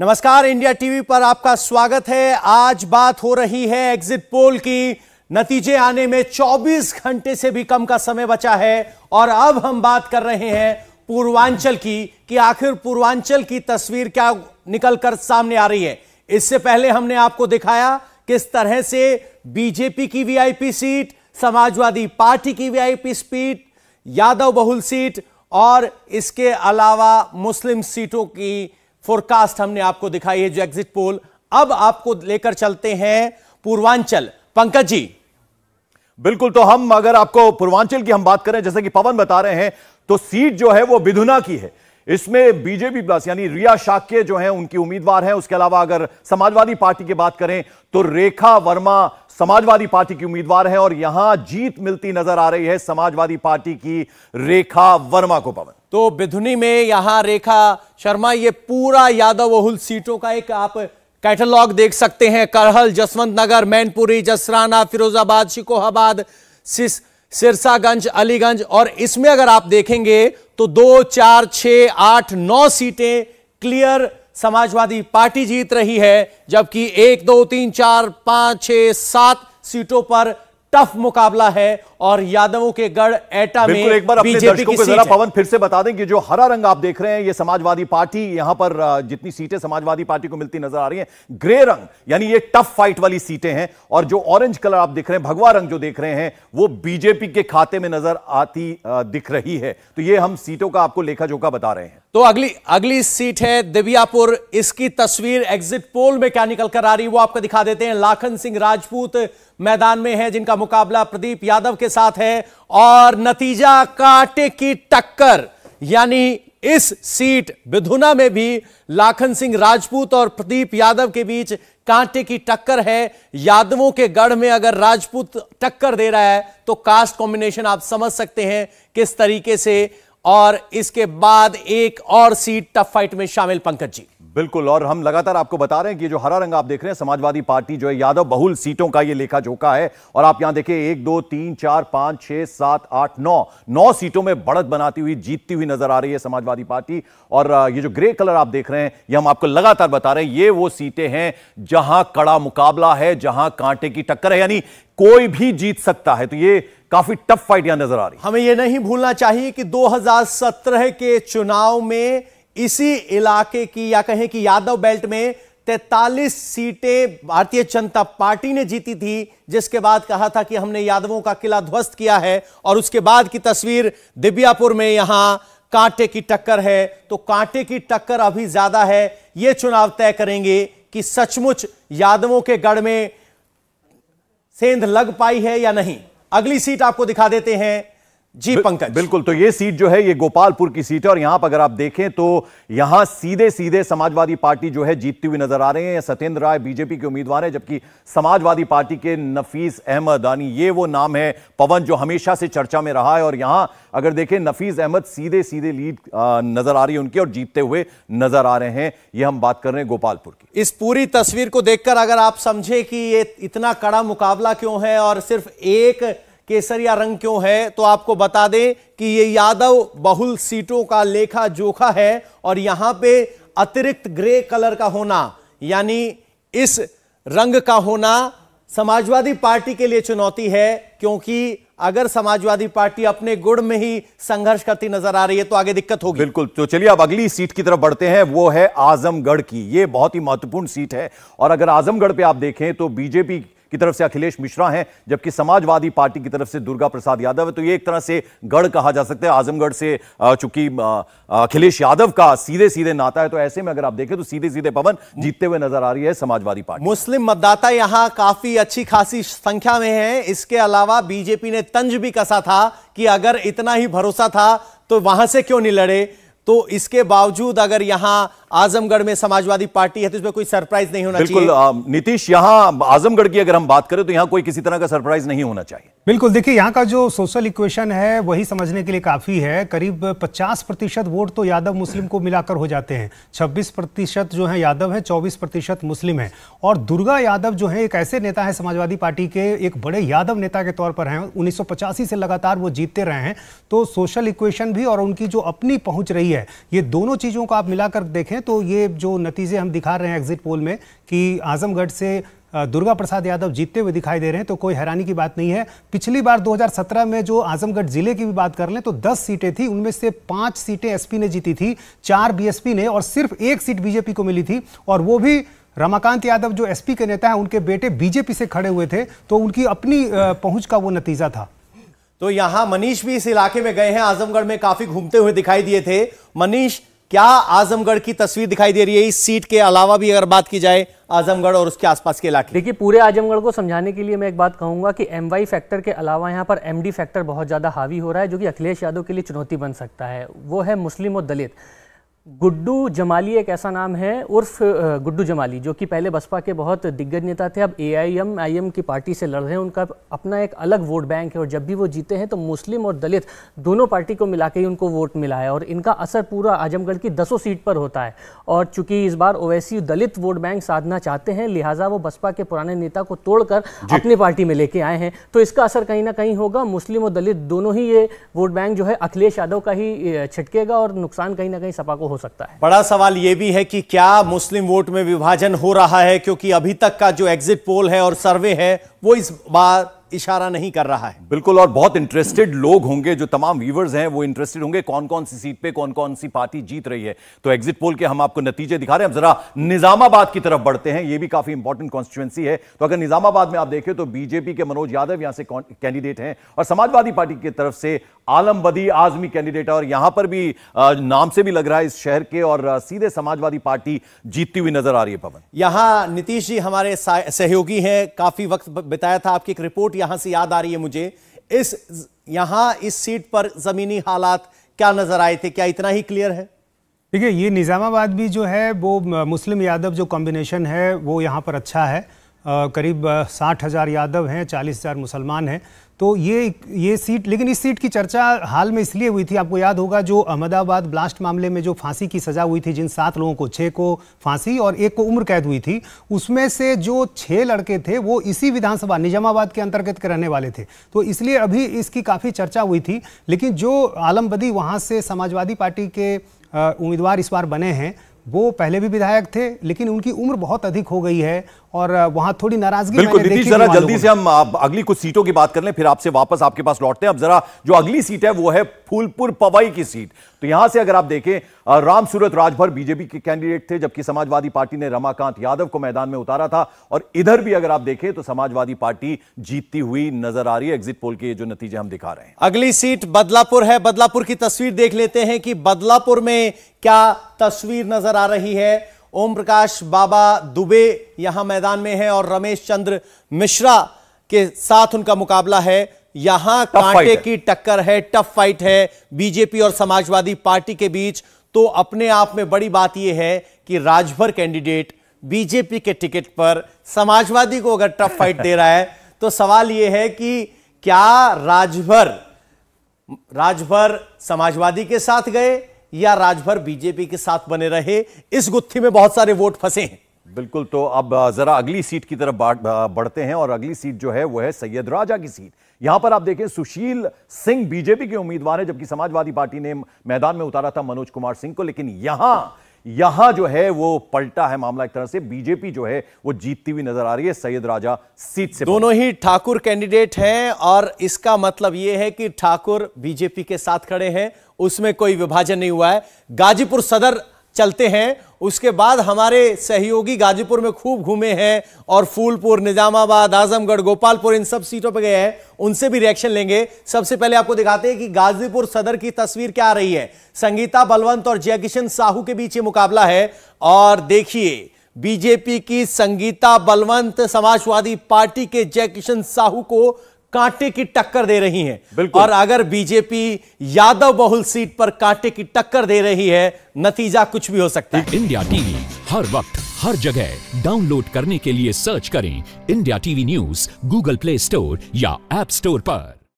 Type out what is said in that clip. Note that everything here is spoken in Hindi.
नमस्कार इंडिया टीवी पर आपका स्वागत है आज बात हो रही है एग्जिट पोल की नतीजे आने में 24 घंटे से भी कम का समय बचा है और अब हम बात कर रहे हैं पूर्वांचल की कि आखिर पूर्वांचल की तस्वीर क्या निकल कर सामने आ रही है इससे पहले हमने आपको दिखाया किस तरह से बीजेपी की वीआईपी सीट समाजवादी पार्टी की वीआईपी सीट यादव बहुल सीट और इसके अलावा मुस्लिम सीटों की फोरकास्ट हमने आपको दिखाई है जो एग्जिट पोल अब आपको लेकर चलते हैं पूर्वांचल पंकज जी बिल्कुल तो हम अगर आपको पूर्वांचल की हम बात करें जैसे कि पवन बता रहे हैं तो सीट जो है वो बिधुना की है इसमें बीजेपी प्लस यानी रिया शाक्य जो हैं उनकी उम्मीदवार हैं उसके अलावा अगर समाजवादी पार्टी की बात करें तो रेखा वर्मा समाजवादी पार्टी की उम्मीदवार हैं और यहां जीत मिलती नजर आ रही है समाजवादी पार्टी की रेखा वर्मा को पवन तो बिधुनी में यहां रेखा शर्मा ये पूरा यादव बहुल सीटों का एक आप कैटलॉग देख सकते हैं करहल जसवंत नगर मैनपुरी जसराना फिरोजाबाद शिकोहाबाद सिस सिरसागंज अलीगंज और इसमें अगर आप देखेंगे तो दो चार छ आठ नौ सीटें क्लियर समाजवादी पार्टी जीत रही है जबकि एक दो तीन चार पांच छ सात सीटों पर टफ मुकाबला है और यादवों के गढ़ एटा में एक बार अपने दर्शकों को जरा पवन फिर से बता दें कि जो हरा रंग आप देख रहे हैं ये समाजवादी पार्टी यहां पर जितनी सीटें समाजवादी पार्टी को मिलती नजर आ रही हैं ग्रे रंग यानी ये टफ फाइट वाली सीटें हैं और जो ऑरेंज कलर आप देख रहे हैं भगवा रंग जो देख रहे हैं वो बीजेपी के खाते में नजर आती दिख रही है तो ये हम सीटों का आपको लेखा जोखा बता रहे हैं तो अगली अगली सीट है दिव्यापुर इसकी तस्वीर एग्जिट पोल में क्या निकल कर आ रही है वो आपको दिखा देते हैं लाखन सिंह राजपूत मैदान में है जिनका मुकाबला प्रदीप यादव के साथ है और नतीजा कांटे की टक्कर यानी इस सीट बिधुना में भी लाखन सिंह राजपूत और प्रदीप यादव के बीच कांटे की टक्कर है यादवों के गढ़ में अगर राजपूत टक्कर दे रहा है तो कास्ट कॉम्बिनेशन आप समझ सकते हैं किस तरीके से और इसके बाद एक और सीट टफ फाइट में शामिल पंकज जी बिल्कुल और हम लगातार आपको बता रहे हैं कि जो हरा रंग आप देख रहे हैं समाजवादी पार्टी जो है यादव बहुल सीटों का ये लेखा जोखा है और आप यहां देखें एक दो तीन चार पांच छह सात आठ नौ नौ सीटों में बढ़त बनाती हुई जीतती हुई नजर आ रही है समाजवादी पार्टी और ये जो ग्रे कलर आप देख रहे हैं ये हम आपको लगातार बता रहे हैं ये वो सीटें हैं जहां कड़ा मुकाबला है जहां कांटे की टक्कर है यानी कोई भी जीत सकता है तो ये काफी टफ फाइट यहां नजर आ रही है हमें यह नहीं भूलना चाहिए कि दो के चुनाव में इसी इलाके की या कहें कि यादव बेल्ट में 43 सीटें भारतीय जनता पार्टी ने जीती थी जिसके बाद कहा था कि हमने यादवों का किला ध्वस्त किया है और उसके बाद की तस्वीर दिव्यापुर में यहां कांटे की टक्कर है तो कांटे की टक्कर अभी ज्यादा है यह चुनाव तय करेंगे कि सचमुच यादवों के गढ़ में सेंध लग पाई है या नहीं अगली सीट आपको दिखा देते हैं जी पंकज बिल्कुल तो ये सीट जो है ये गोपालपुर की सीट है और यहां पर अगर आप देखें तो यहां सीधे सीधे समाजवादी पार्टी जो है जीतती हुई नजर आ रहे हैं सत्येंद्र राय बीजेपी के उम्मीदवार हैं जबकि समाजवादी पार्टी के नफीस अहमद यानी ये वो नाम है पवन जो हमेशा से चर्चा में रहा है और यहां अगर देखें नफीस अहमद सीधे सीधे लीड नजर आ रही है उनकी और जीतते हुए नजर आ रहे हैं ये हम बात कर रहे हैं गोपालपुर की इस पूरी तस्वीर को देखकर अगर आप समझे कि ये इतना कड़ा मुकाबला क्यों है और सिर्फ एक केसरिया रंग क्यों है तो आपको बता दें कि ये यादव बहुल सीटों का लेखा जोखा है और यहां पे अतिरिक्त ग्रे कलर का होना यानी इस रंग का होना समाजवादी पार्टी के लिए चुनौती है क्योंकि अगर समाजवादी पार्टी अपने गुड़ में ही संघर्ष करती नजर आ रही है तो आगे दिक्कत होगी बिल्कुल तो चलिए अब अगली सीट की तरफ बढ़ते हैं वो है आजमगढ़ की ये बहुत ही महत्वपूर्ण सीट है और अगर आजमगढ़ पे आप देखें तो बीजेपी की तरफ से अखिलेश मिश्रा हैं जबकि समाजवादी पार्टी की तरफ से दुर्गा प्रसाद यादव है तो ये एक तरह से गढ़ कहा जा सकता है आजमगढ़ से चूंकि अखिलेश यादव का सीधे सीधे नाता है तो ऐसे में अगर आप देखें तो सीधे सीधे पवन जीतते हुए नजर आ रही है समाजवादी पार्टी मुस्लिम मतदाता यहां काफी अच्छी खासी संख्या में है इसके अलावा बीजेपी ने तंज भी कसा था कि अगर इतना ही भरोसा था तो वहां से क्यों नहीं लड़े तो इसके बावजूद अगर यहां आजमगढ़ में समाजवादी पार्टी है तो इसमें कोई सरप्राइज नहीं होना बिल्कुल, चाहिए बिल्कुल नीतीश यहाँ आजमगढ़ की अगर हम बात करें तो यहाँ कोई किसी तरह का सरप्राइज नहीं होना चाहिए बिल्कुल देखिए यहाँ का जो सोशल इक्वेशन है वही समझने के लिए काफी है करीब 50 प्रतिशत वोट तो यादव मुस्लिम को मिलाकर हो जाते हैं छब्बीस प्रतिशत जो है यादव है चौबीस प्रतिशत मुस्लिम है और दुर्गा यादव जो है एक ऐसे नेता है समाजवादी पार्टी के एक बड़े यादव नेता के तौर पर है उन्नीस से लगातार वो जीतते रहे हैं तो सोशल इक्वेशन भी और उनकी जो अपनी पहुंच रही है ये दोनों चीजों को आप मिलाकर देखें तो ये जो नतीजे हम दिखा रहे हैं एग्जिट पोल में कि आजमगढ़ से दुर्गा प्रसाद यादव जीतते हुए दिखाई दे रहे हैं तो कोई हैरानी की बात नहीं है पिछली बार 2017 में जो आजमगढ़ जिले की भी बात कर लें तो 10 सीटें थी उनमें से पांच सीटें एसपी ने जीती थी चार बीएसपी ने और सिर्फ एक सीट बीजेपी को मिली थी और वो भी रमाकांत यादव जो एसपी के नेता हैं उनके बेटे बीजेपी से खड़े हुए थे तो उनकी अपनी पहुंच का वो नतीजा था तो यहां मनीष भी इस इलाके में गए हैं आजमगढ़ में काफी घूमते हुए दिखाई दिए थे मनीष क्या आजमगढ़ की तस्वीर दिखाई दे रही है इस सीट के अलावा भी अगर बात की जाए आजमगढ़ और उसके आसपास के इलाके देखिए पूरे आजमगढ़ को समझाने के लिए मैं एक बात कहूंगा कि एम वाई फैक्टर के अलावा यहाँ पर एम डी फैक्टर बहुत ज़्यादा हावी हो रहा है जो कि अखिलेश यादव के लिए चुनौती बन सकता है वो है मुस्लिम और दलित गुड्डू जमाली एक ऐसा नाम है उर्फ गुड्डू जमाली जो कि पहले बसपा के बहुत दिग्गज नेता थे अब ए आई की पार्टी से लड़ रहे हैं उनका अपना एक अलग वोट बैंक है और जब भी वो जीते हैं तो मुस्लिम और दलित दोनों पार्टी को मिला के ही उनको वोट मिला है और इनका असर पूरा आजमगढ़ की दसों सीट पर होता है और चूंकि इस बार ओवैसी दलित वोट बैंक साधना चाहते हैं लिहाजा वो बसपा के पुराने नेता को तोड़कर अपनी पार्टी में लेके आए हैं तो इसका असर कहीं ना कहीं होगा मुस्लिम और दलित दोनों ही ये वोट बैंक जो है अखिलेश यादव का ही छिटकेगा और नुकसान कहीं ना कहीं सपा को सकता है बड़ा सवाल यह भी है कि क्या मुस्लिम वोट में विभाजन हो रहा है क्योंकि अभी तक का जो एग्जिट पोल है और सर्वे है वो इस बार इशारा नहीं कर रहा है बिल्कुल और बहुत इंटरेस्टेड लोग होंगे जो तमाम व्यूवर्स हैं वो इंटरेस्टेड होंगे कौन कौन सी सीट पे कौन कौन सी पार्टी जीत रही है तो एग्जिट पोल के हम आपको नतीजे दिखा रहे हैं जरा निजामाबाद की तरफ बढ़ते हैं ये भी काफी इंपॉर्टेंट कॉन्स्टिट्युएंसी है तो अगर निजामाबाद में आप देखें तो बीजेपी के मनोज यादव यहां से कैंडिडेट हैं और समाजवादी पार्टी की तरफ से आलम बदी आजमी कैंडिडेट है और यहां पर भी नाम से भी लग रहा है इस शहर के और सीधे समाजवादी पार्टी जीतती हुई नजर आ रही है पवन यहां नीतीश जी हमारे सहयोगी हैं काफी वक्त बिताया था आपकी एक रिपोर्ट यहां से याद आ रही है मुझे इस यहां इस सीट पर जमीनी हालात क्या नजर आए थे क्या इतना ही क्लियर है देखिए ये निज़ामाबाद भी जो है वो मुस्लिम यादव जो कॉम्बिनेशन है वो यहाँ पर अच्छा है करीब साठ हज़ार यादव हैं चालीस हज़ार मुसलमान हैं तो ये ये सीट लेकिन इस सीट की चर्चा हाल में इसलिए हुई थी आपको याद होगा जो अहमदाबाद ब्लास्ट मामले में जो फांसी की सज़ा हुई थी जिन सात लोगों को छः को फांसी और एक को उम्र कैद हुई थी उसमें से जो छः लड़के थे वो इसी विधानसभा निजामाबाद के अंतर्गत के रहने वाले थे तो इसलिए अभी इसकी काफ़ी चर्चा हुई थी लेकिन जो आलमबदी वहाँ से समाजवादी पार्टी के उम्मीदवार इस बार बने हैं वो पहले भी विधायक थे लेकिन उनकी उम्र बहुत अधिक हो गई है और वहां थोड़ी नाराजगी बिल्कुल नीतीश जरा जल्दी से हम अगली कुछ सीटों की बात कर लें फिर आपसे वापस आपके पास लौटते हैं अब जरा जो अगली सीट है वो है फूलपुर पवई की सीट तो यहां से अगर आप देखें राम सूरत राजभर बीजेपी के कैंडिडेट थे जबकि समाजवादी पार्टी ने रमाकांत यादव को मैदान में उतारा था और इधर भी अगर आप देखें तो समाजवादी पार्टी जीतती हुई नजर आ रही है एग्जिट पोल के जो नतीजे हम दिखा रहे हैं अगली सीट बदलापुर है बदलापुर की तस्वीर देख लेते हैं कि बदलापुर में क्या तस्वीर नजर आ रही है ओम प्रकाश बाबा दुबे यहां मैदान में है और रमेश चंद्र मिश्रा के साथ उनका मुकाबला है यहां कांटे की टक्कर है टफ फाइट है बीजेपी और समाजवादी पार्टी के बीच तो अपने आप में बड़ी बात यह है कि राजभर कैंडिडेट बीजेपी के टिकट पर समाजवादी को अगर टफ फाइट दे रहा है तो सवाल यह है कि क्या राजभर राजभर समाजवादी के साथ गए या राजभर बीजेपी के साथ बने रहे इस गुत्थी में बहुत सारे वोट फंसे हैं बिल्कुल तो अब जरा अगली सीट की तरफ बढ़ते हैं और अगली सीट जो है वो है सैयद राजा की सीट यहां पर आप देखें सुशील सिंह बीजेपी के उम्मीदवार हैं जबकि समाजवादी पार्टी ने मैदान में उतारा था मनोज कुमार सिंह को लेकिन यहां यहां जो है वो पलटा है मामला एक तरह से बीजेपी जो है वो जीतती हुई नजर आ रही है सैयद राजा सीट से दोनों ही ठाकुर कैंडिडेट हैं और इसका मतलब यह है कि ठाकुर बीजेपी के साथ खड़े हैं उसमें कोई विभाजन नहीं हुआ है गाजीपुर सदर चलते हैं उसके बाद हमारे सहयोगी गाजीपुर में खूब घूमे हैं और फूलपुर निजामाबाद आजमगढ़ गोपालपुर इन सब सीटों पर गए हैं उनसे भी रिएक्शन लेंगे सबसे पहले आपको दिखाते हैं कि गाजीपुर सदर की तस्वीर क्या आ रही है संगीता बलवंत और जयकिशन साहू के बीच ये मुकाबला है और देखिए बीजेपी की संगीता बलवंत समाजवादी पार्टी के जयकिशन साहू को कांटे की टक्कर दे रही हैं और अगर बीजेपी यादव बहुल सीट पर कांटे की टक्कर दे रही है नतीजा कुछ भी हो सकता है इंडिया टीवी हर वक्त हर जगह डाउनलोड करने के लिए सर्च करें India TV news Google Play Store या एप स्टोर पर